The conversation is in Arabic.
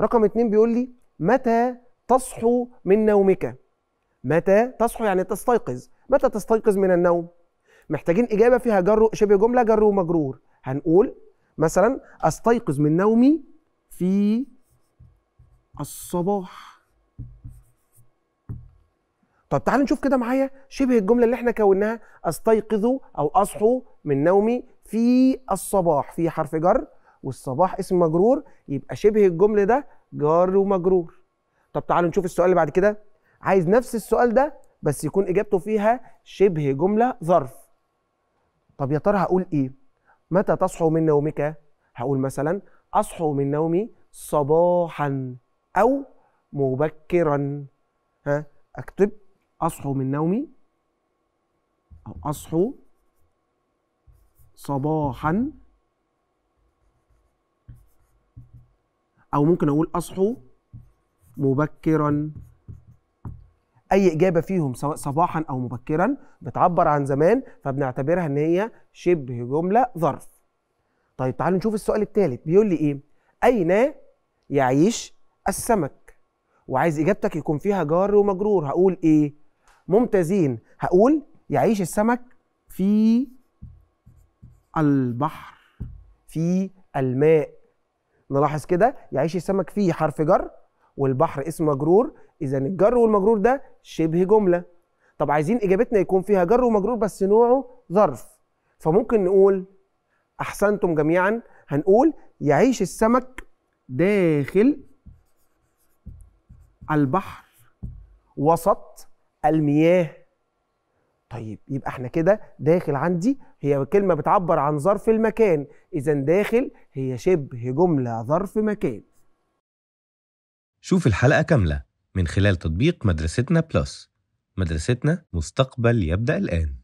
رقم اتنين بيقول لي متى تصحو من نومك متى تصحو يعني تستيقظ متى تستيقظ من النوم محتاجين إجابة فيها جر شبه جملة جر ومجرور هنقول مثلا أستيقظ من نومي في الصباح طب تعالوا نشوف كده معايا شبه الجمله اللي احنا كوناها استيقظ او اصحو من نومي في الصباح في حرف جر والصباح اسم مجرور يبقى شبه الجمل ده جار ومجرور طب تعالوا نشوف السؤال اللي بعد كده عايز نفس السؤال ده بس يكون اجابته فيها شبه جمله ظرف طب يا ترى هقول ايه متى تصحو من نومك هقول مثلا اصحو من نومي صباحا او مبكرا ها اكتب اصحو من نومي او اصحو صباحا او ممكن اقول اصحوا مبكرا اي اجابه فيهم سواء صباحا او مبكرا بتعبر عن زمان فبنعتبرها ان هي شبه جمله ظرف طيب تعالوا نشوف السؤال الثالث بيقول لي ايه اين يعيش السمك وعايز اجابتك يكون فيها جار ومجرور هقول ايه ممتازين هقول يعيش السمك في البحر في الماء نلاحظ كده يعيش السمك فيه حرف جر والبحر اسم مجرور اذا الجر والمجرور ده شبه جمله طب عايزين اجابتنا يكون فيها جر ومجرور بس نوعه ظرف فممكن نقول احسنتم جميعا هنقول يعيش السمك داخل البحر وسط المياه طيب يبقى احنا كده داخل عندي هي كلمه بتعبر عن ظرف المكان اذا داخل هي شبه جمله ظرف مكان شوف الحلقه كامله من خلال تطبيق مدرستنا بلس مدرستنا مستقبل يبدا الان